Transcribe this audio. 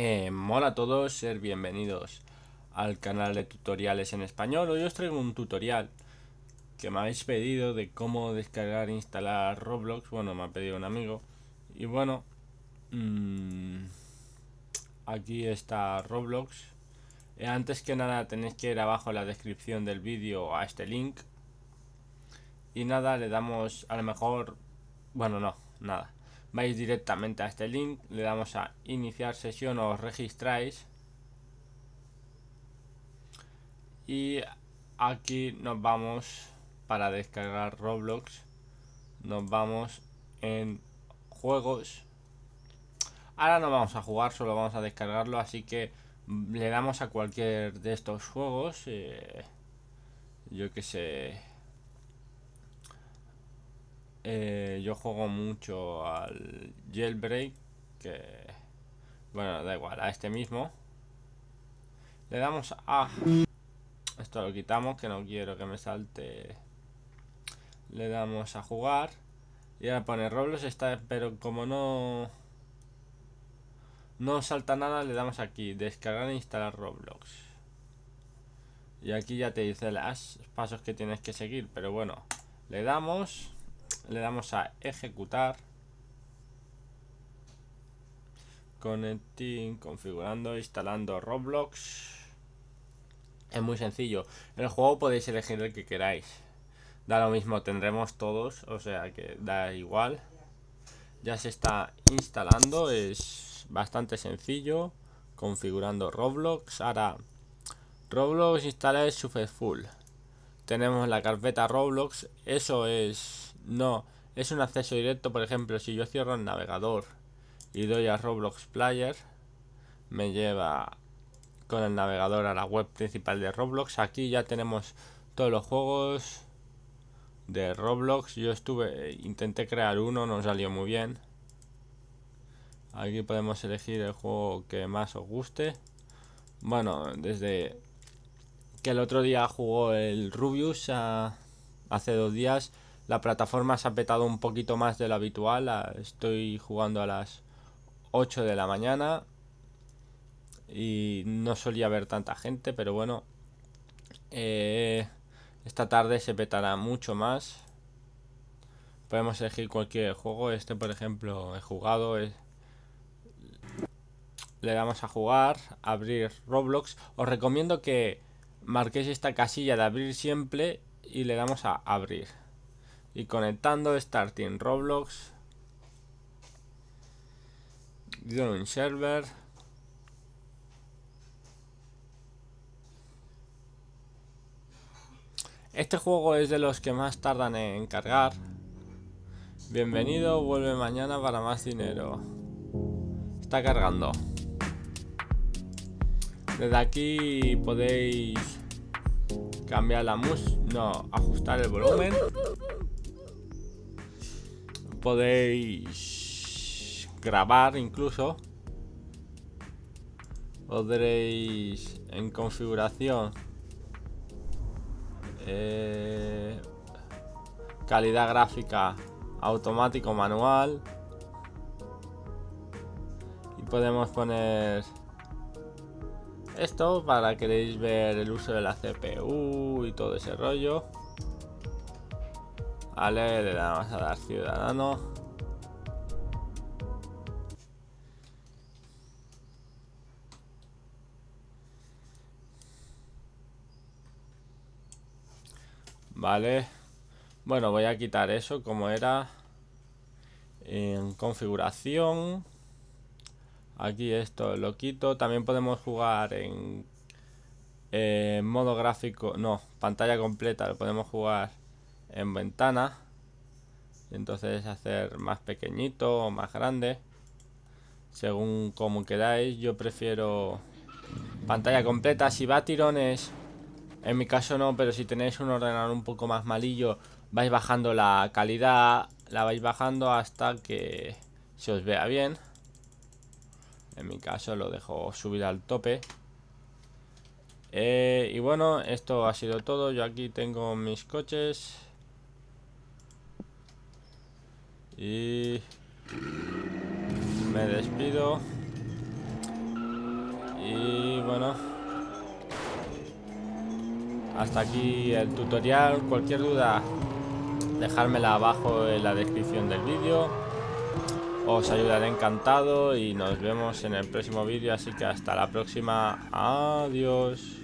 Eh, mola a todos, ser bienvenidos al canal de tutoriales en español. Hoy os traigo un tutorial que me habéis pedido de cómo descargar e instalar Roblox. Bueno, me ha pedido un amigo. Y bueno, mm, aquí está Roblox. Eh, antes que nada tenéis que ir abajo en la descripción del vídeo a este link. Y nada, le damos a lo mejor... Bueno, no, nada vais directamente a este link, le damos a iniciar sesión o os registráis y aquí nos vamos para descargar Roblox, nos vamos en juegos, ahora no vamos a jugar, solo vamos a descargarlo, así que le damos a cualquier de estos juegos, eh, yo que sé, eh, yo juego mucho al jailbreak, que... Bueno, da igual, a este mismo. Le damos a... Esto lo quitamos, que no quiero que me salte. Le damos a jugar. Y ahora pone Roblox está, pero como no... No salta nada, le damos aquí, descargar e instalar Roblox. Y aquí ya te dice los pasos que tienes que seguir, pero bueno, le damos le damos a ejecutar. conecting configurando, instalando Roblox. Es muy sencillo. en El juego podéis elegir el que queráis. Da lo mismo, tendremos todos, o sea que da igual. Ya se está instalando, es bastante sencillo. Configurando Roblox. Ahora, Roblox es Full. Tenemos la carpeta Roblox, eso es no, es un acceso directo, por ejemplo, si yo cierro el navegador y doy a Roblox Player, me lleva con el navegador a la web principal de Roblox. Aquí ya tenemos todos los juegos de Roblox. Yo estuve, intenté crear uno, no salió muy bien. Aquí podemos elegir el juego que más os guste. Bueno, desde que el otro día jugó el Rubius ah, hace dos días la plataforma se ha petado un poquito más de lo habitual. Estoy jugando a las 8 de la mañana. Y no solía haber tanta gente, pero bueno. Eh, esta tarde se petará mucho más. Podemos elegir cualquier juego. Este, por ejemplo, he jugado. Le damos a jugar, abrir Roblox. Os recomiendo que marquéis esta casilla de abrir siempre y le damos a abrir y conectando starting roblox un server este juego es de los que más tardan en cargar bienvenido vuelve mañana para más dinero está cargando desde aquí podéis cambiar la música no ajustar el volumen podéis grabar incluso. Podréis en configuración eh, calidad gráfica automático manual y podemos poner esto para queréis ver el uso de la CPU y todo ese rollo Vale, le damos a dar ciudadano. Vale. Bueno, voy a quitar eso como era en configuración. Aquí esto lo quito. También podemos jugar en eh, modo gráfico. No, pantalla completa. Lo podemos jugar en ventana entonces hacer más pequeñito o más grande según como queráis yo prefiero pantalla completa si va a tirones en mi caso no pero si tenéis un ordenador un poco más malillo vais bajando la calidad la vais bajando hasta que se os vea bien en mi caso lo dejo subir al tope eh, y bueno, esto ha sido todo. Yo aquí tengo mis coches. Y... Me despido. Y bueno. Hasta aquí el tutorial. Cualquier duda, dejármela abajo en la descripción del vídeo. Os ayudaré encantado y nos vemos en el próximo vídeo. Así que hasta la próxima. Adiós.